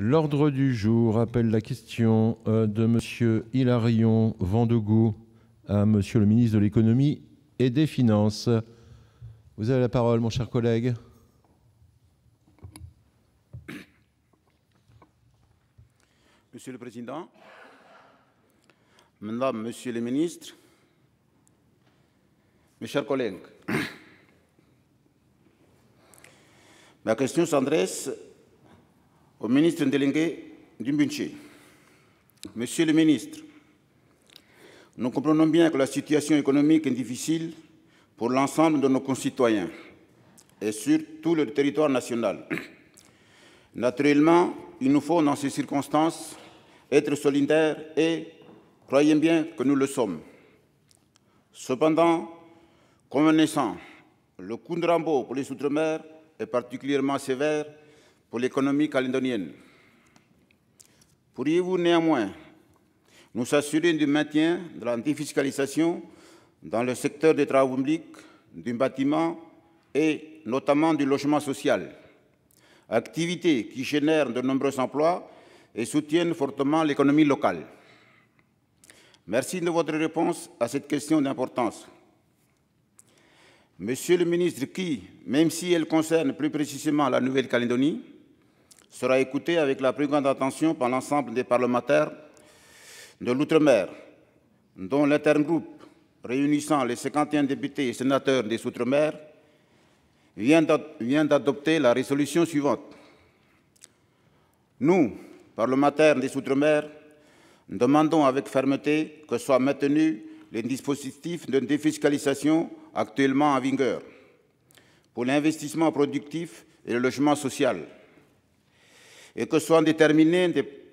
L'ordre du jour appelle la question euh, de M. Hilarion Vendegout à M. le ministre de l'Économie et des Finances. Vous avez la parole, mon cher collègue. Monsieur le Président, Madame, Monsieur le Ministre, mes chers collègues, ma question s'adresse au ministre délégué du Monsieur le ministre, nous comprenons bien que la situation économique est difficile pour l'ensemble de nos concitoyens et sur tout le territoire national. Naturellement, il nous faut, dans ces circonstances, être solidaires et croyez bien que nous le sommes. Cependant, comme naissant, le coup de Rambo pour les Outre-mer est particulièrement sévère pour l'économie calédonienne. Pourriez-vous néanmoins nous assurer du maintien de la défiscalisation dans le secteur des travaux publics, du bâtiment et notamment du logement social, activité qui génère de nombreux emplois et soutiennent fortement l'économie locale. Merci de votre réponse à cette question d'importance. Monsieur le ministre, qui, même si elle concerne plus précisément la Nouvelle-Calédonie, sera écouté avec la plus grande attention par l'ensemble des parlementaires de l'Outre-mer, dont l'intergroupe réunissant les 51 députés et sénateurs des Outre-mer vient d'adopter la résolution suivante. Nous, parlementaires des Outre-mer, demandons avec fermeté que soient maintenus les dispositifs de défiscalisation actuellement en vigueur pour l'investissement productif et le logement social et que soient déterminés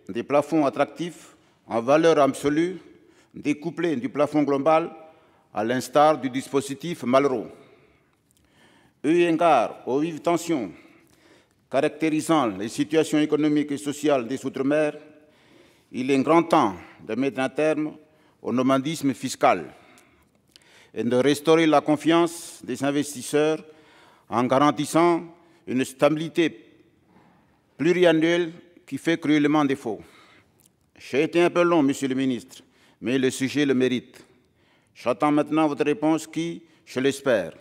des, plafonds attractifs en valeur absolue découplés du plafond global à l'instar du dispositif Malraux. Eu égard aux vives tensions caractérisant les situations économiques et sociales des Outre-mer, il est grand temps de mettre un terme au nomadisme fiscal et de restaurer la confiance des investisseurs en garantissant une stabilité pluriannuel qui fait cruellement défaut. J'ai été un peu long, Monsieur le ministre, mais le sujet le mérite. J'attends maintenant votre réponse qui, je l'espère,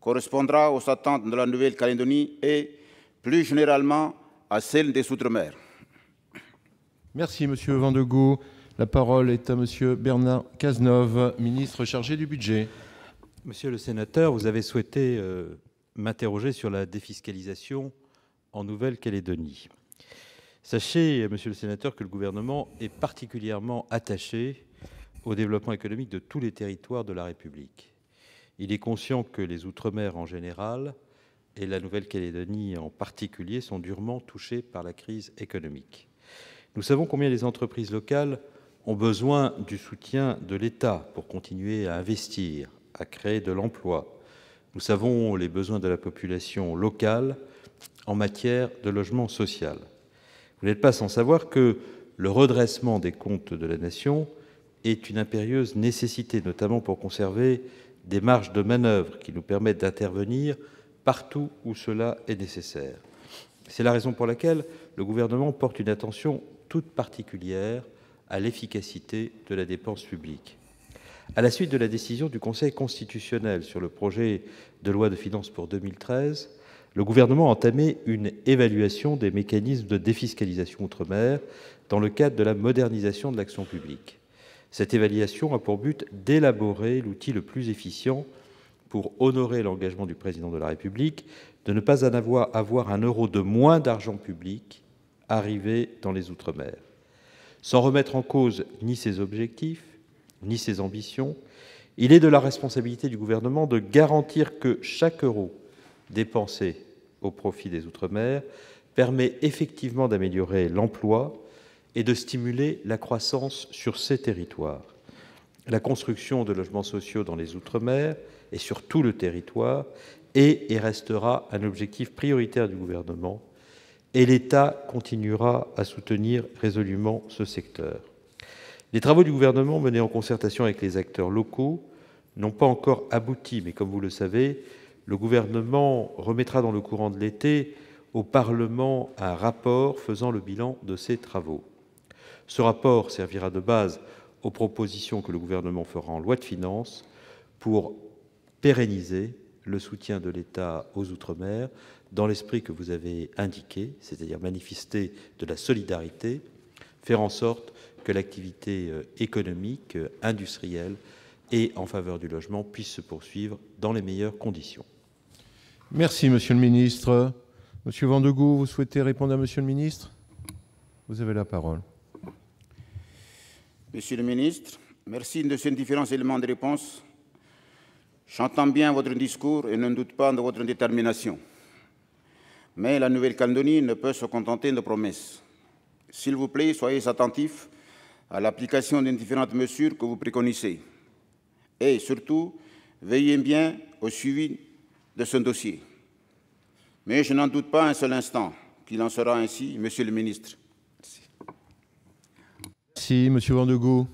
correspondra aux attentes de la Nouvelle-Calédonie et, plus généralement, à celles des Outre-mer. Merci, Monsieur Vandegou. La parole est à Monsieur Bernard Cazeneuve, ministre chargé du budget. Monsieur le sénateur, vous avez souhaité euh, m'interroger sur la défiscalisation en Nouvelle-Calédonie. Sachez, Monsieur le Sénateur, que le gouvernement est particulièrement attaché au développement économique de tous les territoires de la République. Il est conscient que les Outre-mer en général et la Nouvelle-Calédonie en particulier sont durement touchés par la crise économique. Nous savons combien les entreprises locales ont besoin du soutien de l'État pour continuer à investir, à créer de l'emploi. Nous savons les besoins de la population locale en matière de logement social. Vous n'êtes pas sans savoir que le redressement des comptes de la nation est une impérieuse nécessité, notamment pour conserver des marges de manœuvre qui nous permettent d'intervenir partout où cela est nécessaire. C'est la raison pour laquelle le gouvernement porte une attention toute particulière à l'efficacité de la dépense publique. À la suite de la décision du Conseil constitutionnel sur le projet de loi de finances pour 2013, le gouvernement a entamé une évaluation des mécanismes de défiscalisation outre-mer dans le cadre de la modernisation de l'action publique. Cette évaluation a pour but d'élaborer l'outil le plus efficient pour honorer l'engagement du président de la République de ne pas en avoir, avoir un euro de moins d'argent public arrivé dans les Outre-mer. Sans remettre en cause ni ses objectifs, ni ses ambitions, il est de la responsabilité du gouvernement de garantir que chaque euro dépensé au profit des outre-mer permet effectivement d'améliorer l'emploi et de stimuler la croissance sur ces territoires. La construction de logements sociaux dans les outre-mer et sur tout le territoire est et restera un objectif prioritaire du Gouvernement, et l'État continuera à soutenir résolument ce secteur. Les travaux du Gouvernement menés en concertation avec les acteurs locaux n'ont pas encore abouti, mais comme vous le savez, le gouvernement remettra dans le courant de l'été au Parlement un rapport faisant le bilan de ses travaux. Ce rapport servira de base aux propositions que le gouvernement fera en loi de finances pour pérenniser le soutien de l'État aux Outre-mer dans l'esprit que vous avez indiqué, c'est-à-dire manifester de la solidarité, faire en sorte que l'activité euh, économique, euh, industrielle et en faveur du logement puisse se poursuivre dans les meilleures conditions. Merci, monsieur le ministre. Monsieur Vandegou, vous souhaitez répondre à monsieur le ministre Vous avez la parole. Monsieur le ministre, merci de ces différents éléments de réponse. J'entends bien votre discours et ne doute pas de votre détermination. Mais la nouvelle Candonie ne peut se contenter de promesses. S'il vous plaît, soyez attentifs à l'application des différentes mesures que vous préconisez. Et surtout, veillez bien au suivi de ce dossier. Mais je n'en doute pas un seul instant qu'il en sera ainsi, Monsieur le ministre. Merci, Monsieur Vandego.